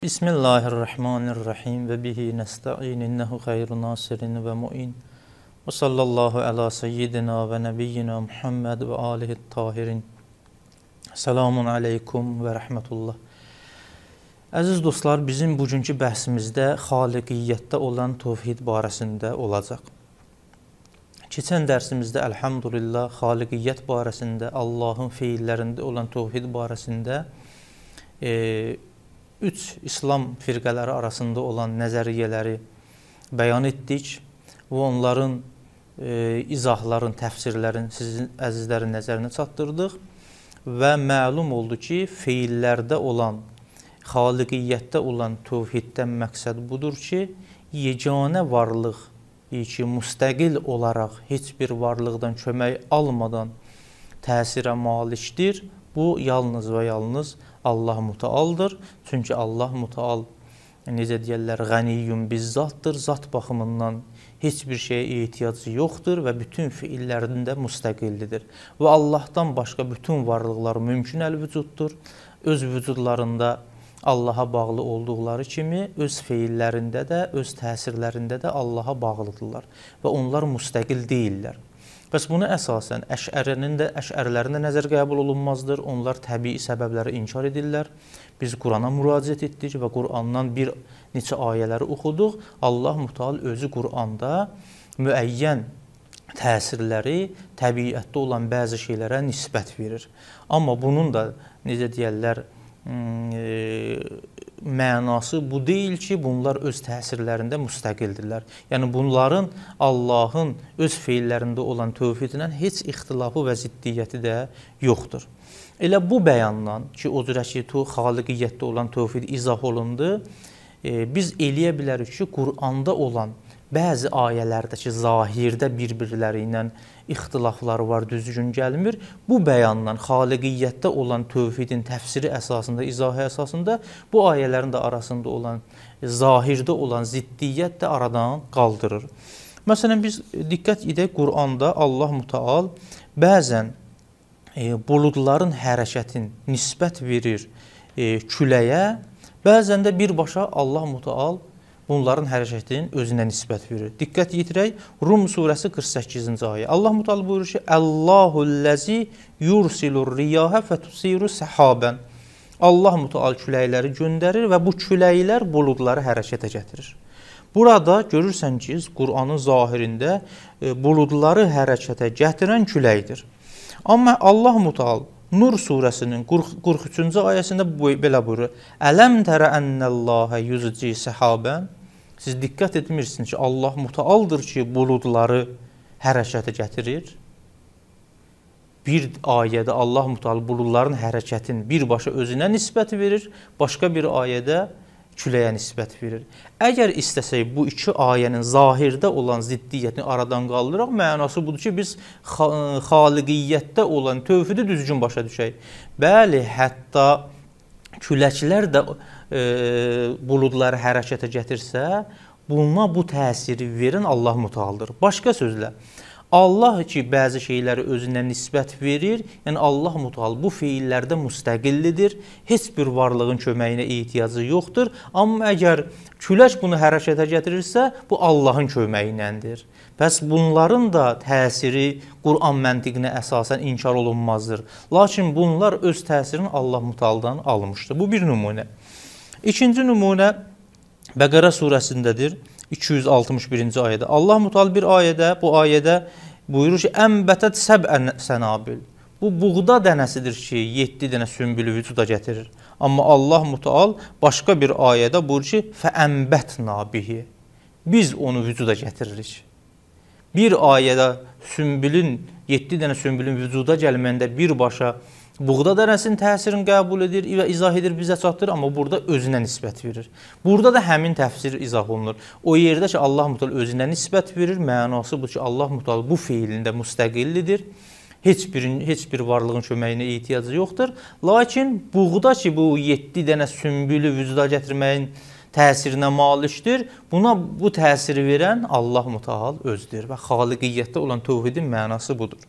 Bismillahirrahmanirrahim və bihi nəstəin innəhu xeyru nasirin və muin və sallallahu əla seyyidina və nəbiyyina Muhammed və alihi tahirin Selamun aleykum və rəhmətullah Əziz dostlar, bizim bugünkü bəhsimizdə xaliqiyyətdə olan tovhid barəsində olacaq. Keçən dərsimizdə əlhamdülillah xaliqiyyət barəsində, Allahın feillərində olan tovhid barəsində e, üç İslam firqələri arasında olan nəzəriyyələri bəyan etdik və onların e, izahların, təfsirlərin sizin əzizlərin nəzərinə çatdırdıq və məlum oldu ki, feillərdə olan, xaliqiyyətdə olan tövhiddən məqsəd budur ki, yeganə varlıq e, ki, müstəqil olaraq heç bir varlıqdan kömək almadan təsirə malikdir. Bu yalnız və yalnız Allah mütəaldır. Çünki Allah mütəal necə deyirlər, ğəniyyun bizzatdır. Zat baxımından heç bir şeyə ehtiyacı yoxdur və bütün fiillərində müstəqillidir. Və Allahdan başqa bütün varlıqlar mümkün əl-vücuddur. Öz vücudlarında Allaha bağlı olduqları kimi öz feillərində də, öz təsirlərində də Allaha bağlıdırlar və onlar müstəqil deyillər. Bəs buna əsasən əşərinin də əşərlərin də nəzər qəbul olunmazdır. Onlar təbii səbəbləri inkar edirlər. Biz Qurana müraciət etdik və Qurandan bir neçə ayələri oxuduq. Allah Mütəal özü Quranda müəyyən təsirləri təbiətdə olan bəzi şeylərə nisbət verir. Amma bunun da necə deyirlər, Hmm, e, mənası bu deyil ki, bunlar öz təsirlərində müstəqildirlər. Yəni bunların Allahın öz feillərində olan tövhidlə heç ixtilafı və ziddiyyəti də yoxdur. Elə bu bəyandan ki, o cürə ki, xaliqiyyətdə olan tövhid izah olundu, e, biz eləyə bilərik ki, Quranda olan tövhid bəzi ayələrdəki zahirdə bir-birləri ilə ixtilafları var, düzgün gəlmir. Bu bəyandan xaliqiyyətdə olan tövhidin təfsiri əsasında, izahı əsasında bu ayələrin də arasında olan zahirdə olan ziddiyyət də aradan qaldırır. Məsələn biz diqqət edək Quranda Allah Mütəal bəzən e, buludların hərəkətin nisbət verir e, küləyə, bəzən də birbaşa Allah Mütəal bunların hərəkətinin özünə nisbət verir. Diqqət yetirək, Rum surəsi 48-ci ayə. Allah Müteala buyurur ki, Allahullazi yursilur riyaha fetusiru səhabən. Allah Müteala küləkləri göndərir və bu küləklər buludları hərəkətə gətirir. Burada görürsən ki, Qur'anın zahirində e, buludları hərəkətə gətirən küləkdir. Amma Allah Müteala Nur surəsinin 43-cü ayəsində belə buyurur. Ələm tərə ennəllaha yuzci səhabən Siz diqqət etmirsiniz ki, Allah mütəaldır ki, buludları hərəkətə gətirir. Bir ayədə Allah mütəal buludların hərəkətin birbaşa özünə nisbət verir, başqa bir ayədə küləyə nisbət verir. Əgər istəsək bu iki ayənin zahirdə olan ziddiyyətini aradan qaldıraq, mənası budur ki, biz xaliqiyyətdə olan tövhidi düzgün başa düşək. Bəli, hətta küləklər də E, buludları hərəkətə gətirsə, buna bu təsiri verən Allah mütəaldır. Başqa sözlə, Allah ki bəzi şeyləri özünə nisbət verir, yəni Allah mütəal bu feillərdə müstəqillidir. Heç bir varlığın köməyinə ehtiyacı yoxdur. Amma əgər külək bunu hərəkətə gətirirsə, bu Allahın köməyi iləndir. Bəs bunların da təsiri Quran məntiqinə əsasən inkar olunmazdır. Lakin bunlar öz təsirini Allah mütəaldan almışdır. Bu bir nümunə. İkinci nümunə Bəqərə surəsindədir. 261-ci ayədə. Allah Mutal bir ayədə, bu ayədə buyurur ki, "Ənbətət səbən sənabil." Bu buğda dənəsidir ki, 7 dənə sümbülü vücuda gətirir. Amma Allah Mutal başqa bir ayədə buyurur ki, "Fəənbət nabihi." Biz onu vücuda gətiririk. Bir ayədə sümbülün 7 dənə sümbülün vücuda gəlməyində birbaşa buğda dənəsinin təsirini qəbul edir və izah edir, bizə çatdırır, amma burada özünə nisbət verir. Burada da həmin təfsir izah olunur. O yerdə ki, Allah Mutal özünə nisbət verir, mənası bu ki, Allah Mutal bu fiilində müstəqillidir. Heç bir heç bir varlığın köməyinə ehtiyacı yoxdur. Lakin buğda ki, bu 7 dənə sümbülü vücuda gətirməyin təsirinə malikdir. Buna bu təsiri verən Allah Mutahal özüdür və xaliqiyyətdə olan tövhidin mənası budur.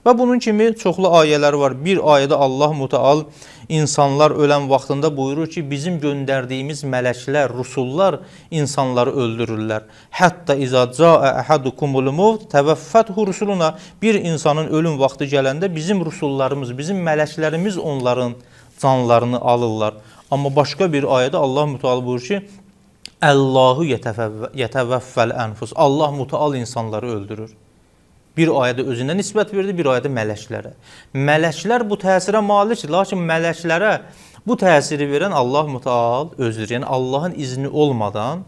Və bunun kimi çoxlu ayələr var. Bir ayədə Allah Mutaal insanlar ölən vaxtında buyurur ki, bizim göndərdiyimiz mələklər, rusullar insanları öldürürlər. Hətta izə caa ahadukumul mevt təvəffətu rusuluna bir insanın ölüm vaxtı gələndə bizim rusullarımız, bizim mələklərimiz onların canlarını alırlar. Amma başqa bir ayədə Allah Müteala buyurur ki: "Əllahu yetəvəffəl enfus." Allah müteal insanları öldürür. Bir ayədə özünə nisbət verdi, bir ayədə mələklərə. Mələklər bu təsirə malikdir, lakin mələklərə bu təsiri verən Allah müteal özüdür. Yəni Allahın izni olmadan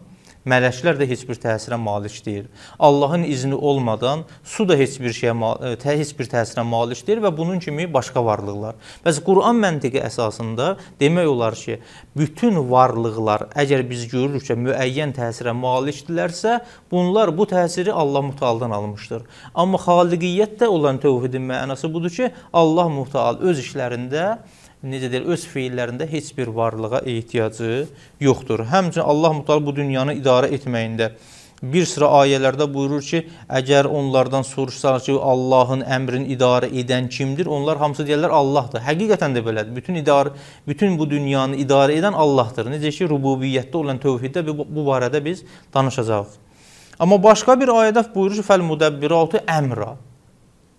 Mələklər də heç bir təsirə malik deyil. Allahın izni olmadan su da heç bir şeyə e, heç bir təsirə malik deyil və bunun kimi başqa varlıqlar. Bəs Quran məntiqi əsasında demək olar ki, bütün varlıqlar əgər biz görürük ki, müəyyən təsirə malikdirlərsə, bunlar bu təsiri Allah Mutealdan almışdır. Amma xaliqiyyət də olan tövhidin mənası budur ki, Allah Muteal öz işlərində necə deyir, öz fiillərində heç bir varlığa ehtiyacı yoxdur. Həmçinin Allah Mütəala bu dünyanı idarə etməyində bir sıra ayələrdə buyurur ki, əgər onlardan soruşsalar ki, Allahın əmrini idarə edən kimdir? Onlar hamısı deyirlər Allahdır. Həqiqətən də belədir. Bütün idarə bütün bu dünyanı idarə edən Allahdır. Necə ki, rububiyyətdə olan tövhiddə bu, bu barədə biz danışacağıq. Amma başqa bir ayədə buyurur ki, "Fəl mudabbiratu əmra"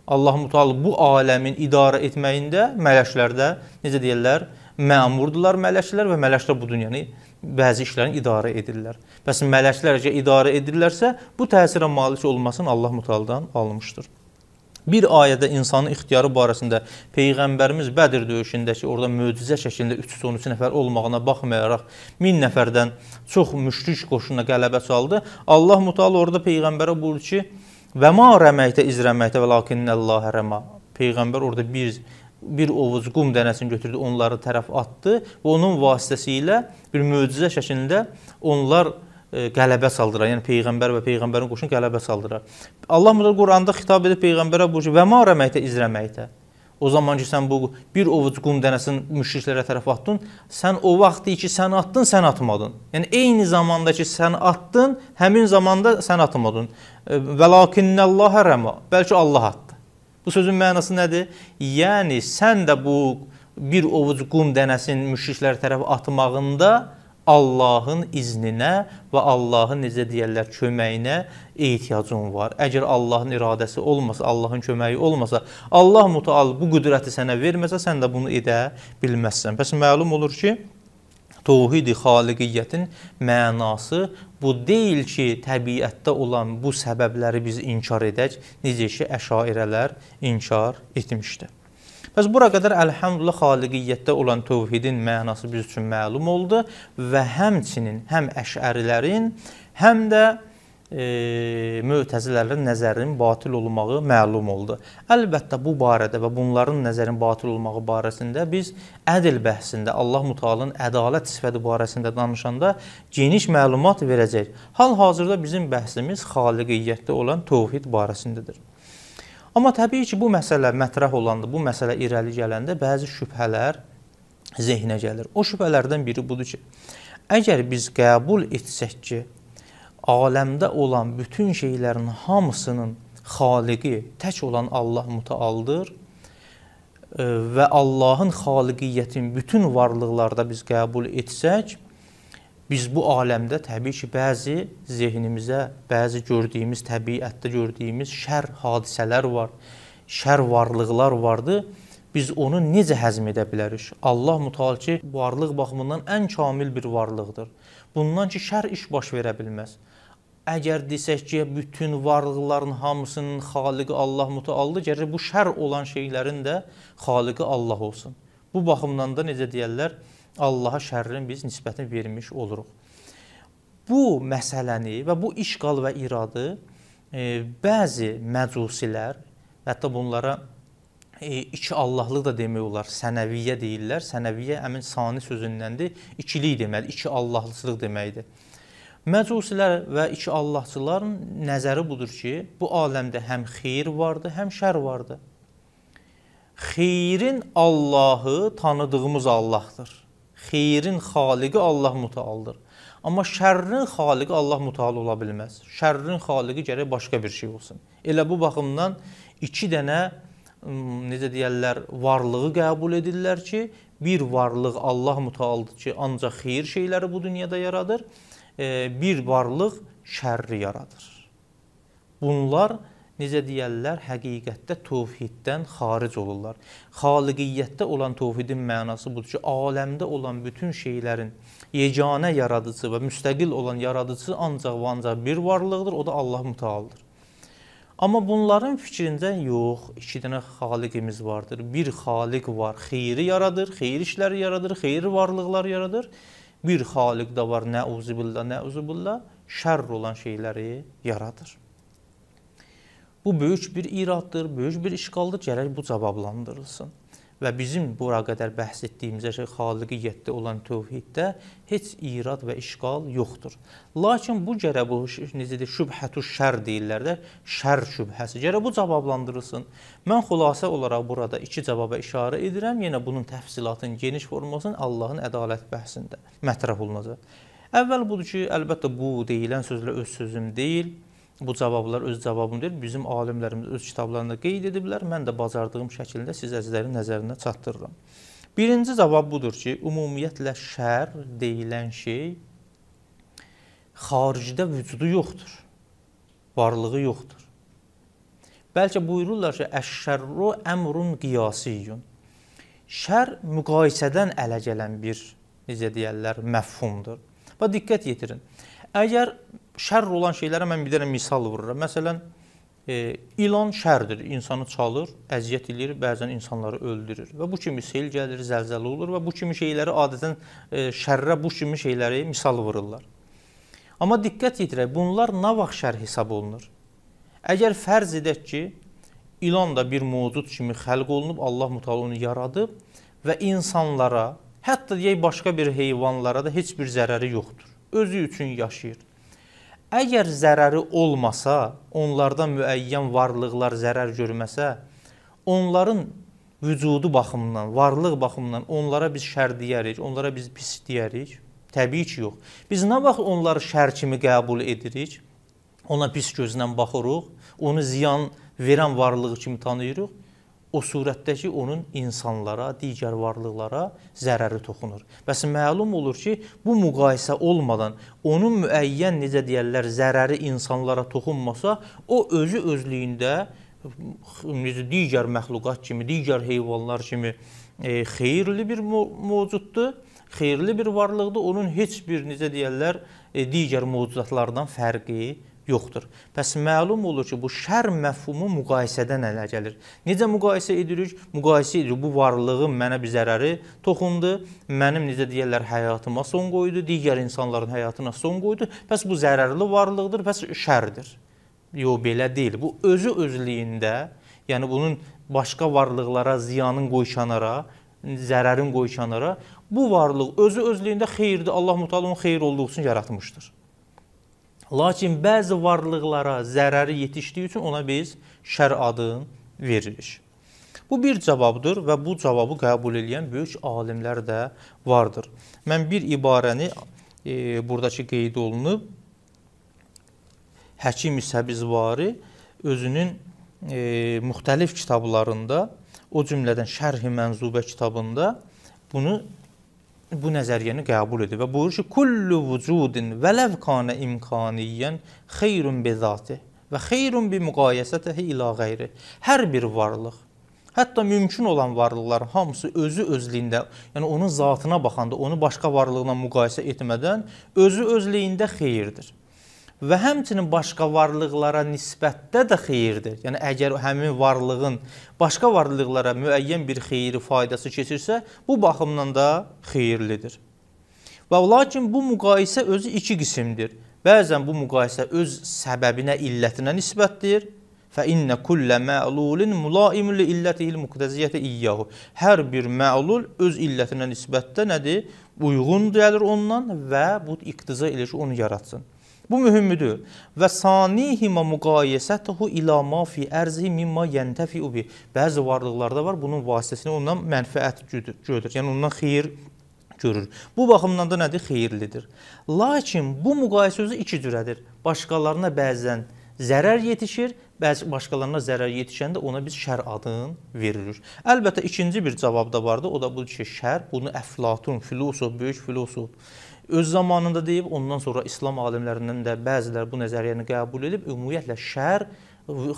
Allah Mutaal bu aləmin idarə etməyində mələklərdə necə deyirlər, məmurdular mələklər və mələklər bu dünyanı yəni bəzi işlərin idarə edirlər. Bəs mələklər əgər idarə edirlərsə, bu təsirə malik olmasın Allah Mutaaldan alınmışdır. Bir ayədə insanın ixtiyarı barəsində Peyğəmbərimiz Bədir döyüşündəki orada möcüzə şəklində 313 nəfər olmağına baxmayaraq 1000 nəfərdən çox müşrik qoşununa qələbə çaldı. Allah Mutaal orada Peyğəmbərə buyurdu ki, Və ma rəməkdə izrəməkdə və lakinnəllaha rəma. Peyğəmbər orada bir bir ovuc qum dənəsini götürdü, onları tərəf atdı və onun vasitəsilə bir möcüzə şəklində onlar e, qələbə saldırar. Yəni peyğəmbər və peyğəmbərin qoşunu qələbə saldırar. Allah burada Quranda xitab edib peyğəmbərə bu və ma rəməkdə izrəməkdə. O zaman ki, sən bu bir ovuc qum dənəsini müşriklərə tərəf atdın, sən o vaxt ki, sən atdın, sən atmadın. Yəni, eyni zamanda ki, sən atdın, həmin zamanda sən atmadın. E, Və lakinnəllahə rəma, bəlkə Allah atdı. Bu sözün mənası nədir? Yəni, sən də bu bir ovuc qum dənəsini müşriklərə tərəf atmağında Allahın izninə və Allahın necə deyirlər köməyinə ehtiyacın var. Əgər Allahın iradəsi olmasa, Allahın köməyi olmasa, Allah Müteal bu qüdrəti sənə verməsə, sən də bunu edə bilməzsən. Bəs məlum olur ki, Tövhid-i xaliqiyyətin mənası bu deyil ki, təbiətdə olan bu səbəbləri biz inkar edək, necə ki, əşairələr inkar etmişdir. Bəs bura qədər əlhamdülillah xaliqiyyətdə olan tövhidin mənası biz üçün məlum oldu və həmçinin həm əşərilərin, həm də e, mötəzilərin nəzərinin batil olmağı məlum oldu. Əlbəttə bu barədə və bunların nəzərin batil olmağı barəsində biz ədil bəhsində Allah Mutaalın ədalət sifəti barəsində danışanda geniş məlumat verəcək. Hal-hazırda bizim bəhsimiz xaliqiyyətdə olan tövhid barəsindədir. Amma təbii ki, bu məsələ mətrəh olanda, bu məsələ irəli gələndə bəzi şübhələr zehinə gəlir. O şübhələrdən biri budur ki, əgər biz qəbul etsək ki, aləmdə olan bütün şeylərin hamısının xaliqi tək olan Allah mütəaldır e, və Allahın xaliqiyyətini bütün varlıqlarda biz qəbul etsək, biz bu aləmdə təbii ki, bəzi zehnimizə, bəzi gördüyümüz, təbiətdə gördüyümüz şər hadisələr var, şər varlıqlar vardı. Biz onu necə həzm edə bilərik? Allah mütəal ki, varlıq baxımından ən kamil bir varlıqdır. Bundan ki, şər iş baş verə bilməz. Əgər desək ki, bütün varlıqların hamısının xaliqi Allah mütəaldır, gərək bu şər olan şeylərin də xaliqi Allah olsun. Bu baxımdan da necə deyirlər? Allaha şərrin biz nisbətini vermiş oluruq. Bu məsələni və bu işqal və iradı e, bəzi məcusilər, hətta bunlara e, iki Allahlıq da demək olar, sənəviyyə deyirlər. Sənəviyyə həmin sani sözündəndir. İkilik deməli, iki Allahlıçılıq deməkdir. Məcusilər və iki Allahçıların nəzəri budur ki, bu aləmdə həm xeyir vardır, həm şər vardır. Xeyrin Allahı tanıdığımız Allahdır xeyrin xaliqi Allah mütəaldır. Amma şərrin xaliqi Allah mütəal ola bilməz. Şərrin xaliqi gərək başqa bir şey olsun. Elə bu baxımdan iki dənə necə deyirlər, varlığı qəbul edirlər ki, bir varlıq Allah mütəaldır ki, ancaq xeyir şeyləri bu dünyada yaradır. E, bir varlıq şərri yaradır. Bunlar necə deyərlər, həqiqətdə tovhiddən xaric olurlar. Xaliqiyyətdə olan tovhidin mənası budur ki, aləmdə olan bütün şeylərin yeganə yaradıcısı və müstəqil olan yaradıcısı ancaq və ancaq bir varlıqdır, o da Allah mütaaldır. Amma bunların fikrincə yox, iki dənə xaliqimiz vardır. Bir xaliq var, xeyri yaradır, xeyir işləri yaradır, xeyir varlıqlar yaradır. Bir xaliq də var, nəuzubillah, nəuzubillah, şərr olan şeyləri yaradır. Bu böyük bir iraddır, böyük bir işğaldır, gərək bu cavablandırılsın. Və bizim bura qədər bəhs etdiyimizə şey xaliqiyyətdə olan tövhiddə heç irad və işğal yoxdur. Lakin bu gərə bu necə deyir, şübhətü şər deyirlər də, şər şübhəsi. Gərə bu cavablandırılsın. Mən xülasə olaraq burada iki cavaba işarə edirəm. Yenə bunun təfsilatın geniş formasının Allahın ədalət bəhsində mətrəf olunacaq. Əvvəl budur ki, əlbəttə bu deyilən sözlə öz sözüm deyil bu cavablar öz cavabını deyil, bizim alimlərimiz öz kitablarında qeyd ediblər. Mən də bacardığım şəkildə siz əzizlərin nəzərinə çatdırıram. Birinci cavab budur ki, ümumiyyətlə şər deyilən şey xaricdə vücudu yoxdur. Varlığı yoxdur. Bəlkə buyururlar ki, əşşərru əmrun qiyasiyyun. Şər müqayisədən ələ gələn bir necə deyirlər, məfhumdur. Və diqqət yetirin. Əgər şər olan şeylərə mən bir dənə misal vururam. Məsələn, e, ilan şərdir, insanı çalır, əziyyət eləyir, bəzən insanları öldürür və bu kimi sel gəlir, zəlzələ olur və bu kimi şeyləri adətən e, şərrə bu kimi şeyləri misal vururlar. Amma diqqət yetirək, bunlar nə vaxt şər hesab olunur? Əgər fərz edək ki, ilan da bir mövcud kimi xəlq olunub, Allah Mütəala onu yaradıb və insanlara, hətta deyək başqa bir heyvanlara da heç bir zərəri yoxdur. Özü üçün yaşayır. Əgər zərəri olmasa, onlardan müəyyən varlıqlar zərər görməsə, onların vücudu baxımından, varlıq baxımından onlara biz şər deyərik, onlara biz pis deyərik? Təbii ki, yox. Biz nə vaxt onları şər kimi qəbul edirik, ona pis gözlə baxırıq, onu ziyan verən varlığı kimi tanıyırıq? o surətdə ki, onun insanlara, digər varlıqlara zərəri toxunur. Bəs məlum olur ki, bu müqayisə olmadan onun müəyyən necə deyirlər zərəri insanlara toxunmasa, o özü özlüyündə necə digər məxluqat kimi, digər heyvanlar kimi e, xeyirli bir mövcuddur xeyirli bir varlıqdır. Onun heç bir necə deyirlər, e, digər mövcudatlardan fərqi yoxdur. Bəs məlum olur ki, bu şər məfhumu müqayisədən ələ gəlir. Necə müqayisə edirik? Müqayisə edirik bu varlığın mənə bir zərəri toxundu, mənim necə deyirlər həyatıma son qoydu, digər insanların həyatına son qoydu. Bəs bu zərərli varlıqdır, bəs şərdir. Yox, belə deyil. Bu özü özlüyündə, yəni bunun başqa varlıqlara ziyanın qoyuşanara zərərin qoyuşanara bu varlıq özü özlüyündə xeyirdir. Allah Mütəala onun xeyir olduğu üçün yaratmışdır. Lakin bəzi varlıqlara zərəri yetişdiyi üçün ona biz şər adını veririk. Bu bir cavabdır və bu cavabı qəbul edən böyük alimlər də vardır. Mən bir ibarəni e, buradakı qeyd olunub Həkim Səbizvari özünün e, müxtəlif kitablarında, o cümlədən Şərh-i Mənzubə kitabında bunu bu nəzəriyyəni qəbul edir və buyurur ki, kullu vücudin vələv kana imkaniyən xeyrun bi zati və xeyrun bi müqayisətihi ilə qeyri. Hər bir varlıq Hətta mümkün olan varlıqların hamısı özü özlüyündə, yəni onun zatına baxanda, onu başqa varlığına müqayisə etmədən özü özlüyündə xeyirdir və həmçinin başqa varlıqlara nisbətdə də xeyirdir. Yəni əgər həmin varlığın başqa varlıqlara müəyyən bir xeyiri, faydası keçirsə, bu baxımdan da xeyirlidir. Və lakin bu müqayisə özü iki qismdir. Bəzən bu müqayisə öz səbəbinə, illətinə nisbətdir. Fə innə kullə mə'lulin mulaimun li illətihil muqtəziyyətə iyyahu. Hər bir mə'lul öz illətinə nisbətdə nədir? Uyğun gəlir ondan və bu iqtiza elə ki, onu yaratsın. Bu mühümdür. Və sanihimə müqayisətuhu ilə ma fi ərzi mimma yentəfiu bi. Bəzi varlıqlarda var, bunun vasitəsilə ondan mənfəət görür. Yəni ondan xeyir görür. Bu baxımdan da nədir? Xeyirlidir. Lakin bu müqayisə özü iki cürədir. Başqalarına bəzən zərər yetişir, bəzi başqalarına zərər yetişəndə ona biz şər adını veririk. Əlbəttə ikinci bir cavab da vardı. O da budur ki, şər bunu Əflatun, filosof, böyük filosof öz zamanında deyib, ondan sonra İslam alimlərindən də bəziləri bu nəzəriyyəni qəbul edib, ümumiyyətlə şər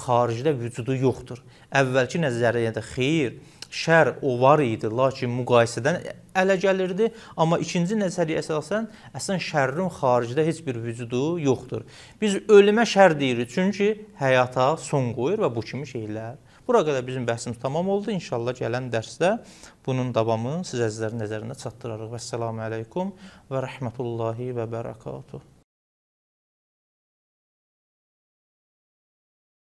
xaricdə vücudu yoxdur. Əvvəlki nəzəriyyədə xeyir, şər o var idi, lakin müqayisədən ələ gəlirdi. Amma ikinci nəzəriyyə əsasən əslən şərrin xaricdə heç bir vücudu yoxdur. Biz ölümə şər deyirik, çünki həyata son qoyur və bu kimi şeylər Bura qədər bizim bəhsimiz tamam oldu. İnşallah gələn dərsdə bunun davamını siz əzizlərin nəzərinə çatdırarıq. Vəssalamu aleykum və rəhmətullahi və bərəkatuhu.